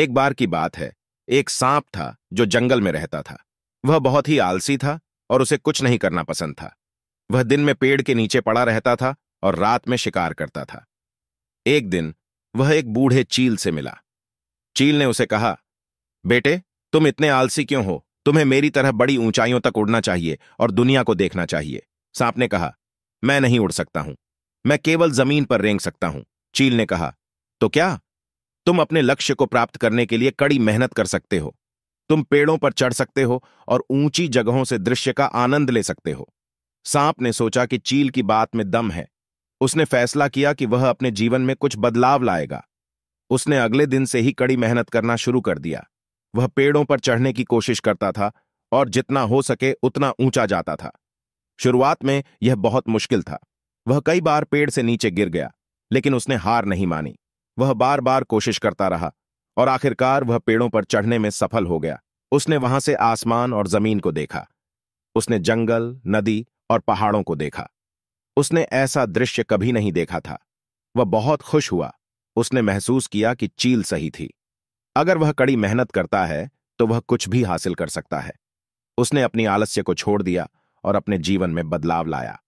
एक बार की बात है एक सांप था जो जंगल में रहता था वह बहुत ही आलसी था और उसे कुछ नहीं करना पसंद था वह दिन में पेड़ के नीचे पड़ा रहता था और रात में शिकार करता था एक दिन वह एक बूढ़े चील से मिला चील ने उसे कहा बेटे तुम इतने आलसी क्यों हो तुम्हें मेरी तरह बड़ी ऊंचाइयों तक उड़ना चाहिए और दुनिया को देखना चाहिए सांप ने कहा मैं नहीं उड़ सकता हूं मैं केवल जमीन पर रेंग सकता हूं चील ने कहा तो क्या तुम अपने लक्ष्य को प्राप्त करने के लिए कड़ी मेहनत कर सकते हो तुम पेड़ों पर चढ़ सकते हो और ऊंची जगहों से दृश्य का आनंद ले सकते हो सांप ने सोचा कि चील की बात में दम है उसने फैसला किया कि वह अपने जीवन में कुछ बदलाव लाएगा उसने अगले दिन से ही कड़ी मेहनत करना शुरू कर दिया वह पेड़ों पर चढ़ने की कोशिश करता था और जितना हो सके उतना ऊंचा जाता था शुरुआत में यह बहुत मुश्किल था वह कई बार पेड़ से नीचे गिर गया लेकिन उसने हार नहीं मानी वह बार बार कोशिश करता रहा और आखिरकार वह पेड़ों पर चढ़ने में सफल हो गया उसने वहां से आसमान और जमीन को देखा उसने जंगल नदी और पहाड़ों को देखा उसने ऐसा दृश्य कभी नहीं देखा था वह बहुत खुश हुआ उसने महसूस किया कि चील सही थी अगर वह कड़ी मेहनत करता है तो वह कुछ भी हासिल कर सकता है उसने अपनी आलस्य को छोड़ दिया और अपने जीवन में बदलाव लाया